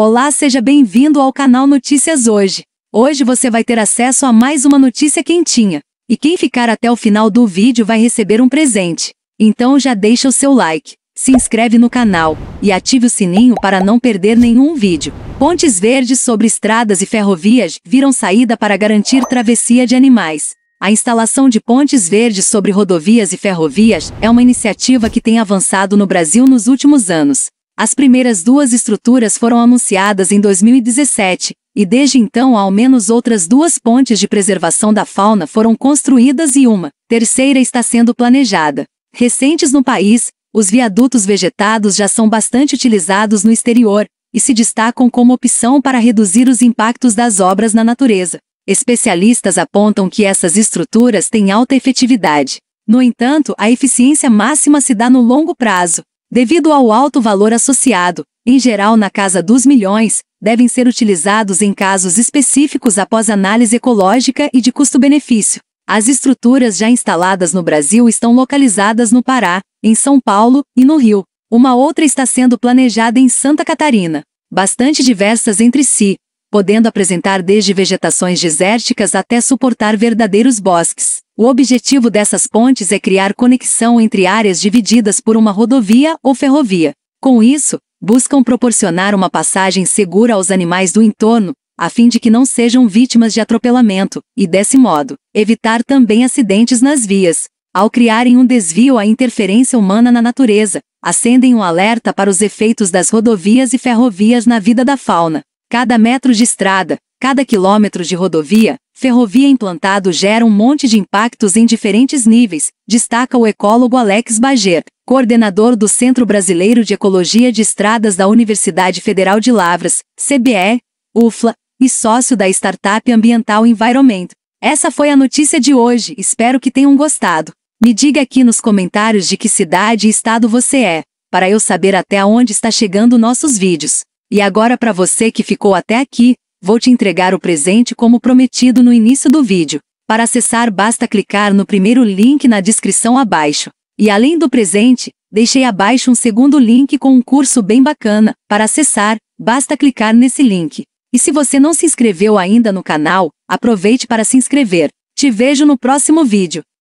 Olá, seja bem-vindo ao canal Notícias Hoje. Hoje você vai ter acesso a mais uma notícia quentinha. E quem ficar até o final do vídeo vai receber um presente. Então já deixa o seu like, se inscreve no canal e ative o sininho para não perder nenhum vídeo. Pontes verdes sobre estradas e ferrovias viram saída para garantir travessia de animais. A instalação de pontes verdes sobre rodovias e ferrovias é uma iniciativa que tem avançado no Brasil nos últimos anos as primeiras duas estruturas foram anunciadas em 2017, e desde então ao menos outras duas pontes de preservação da fauna foram construídas e uma terceira está sendo planejada. Recentes no país, os viadutos vegetados já são bastante utilizados no exterior e se destacam como opção para reduzir os impactos das obras na natureza. Especialistas apontam que essas estruturas têm alta efetividade. No entanto, a eficiência máxima se dá no longo prazo, Devido ao alto valor associado, em geral na casa dos milhões, devem ser utilizados em casos específicos após análise ecológica e de custo-benefício. As estruturas já instaladas no Brasil estão localizadas no Pará, em São Paulo e no Rio. Uma outra está sendo planejada em Santa Catarina. Bastante diversas entre si, podendo apresentar desde vegetações desérticas até suportar verdadeiros bosques. O objetivo dessas pontes é criar conexão entre áreas divididas por uma rodovia ou ferrovia. Com isso, buscam proporcionar uma passagem segura aos animais do entorno, a fim de que não sejam vítimas de atropelamento, e desse modo, evitar também acidentes nas vias. Ao criarem um desvio à interferência humana na natureza, acendem um alerta para os efeitos das rodovias e ferrovias na vida da fauna. Cada metro de estrada, cada quilômetro de rodovia, ferrovia implantado gera um monte de impactos em diferentes níveis, destaca o ecólogo Alex Bager, coordenador do Centro Brasileiro de Ecologia de Estradas da Universidade Federal de Lavras, CBE, UFLA, e sócio da startup ambiental Environment. Essa foi a notícia de hoje, espero que tenham gostado. Me diga aqui nos comentários de que cidade e estado você é, para eu saber até onde está chegando nossos vídeos. E agora para você que ficou até aqui, vou te entregar o presente como prometido no início do vídeo. Para acessar basta clicar no primeiro link na descrição abaixo. E além do presente, deixei abaixo um segundo link com um curso bem bacana. Para acessar, basta clicar nesse link. E se você não se inscreveu ainda no canal, aproveite para se inscrever. Te vejo no próximo vídeo.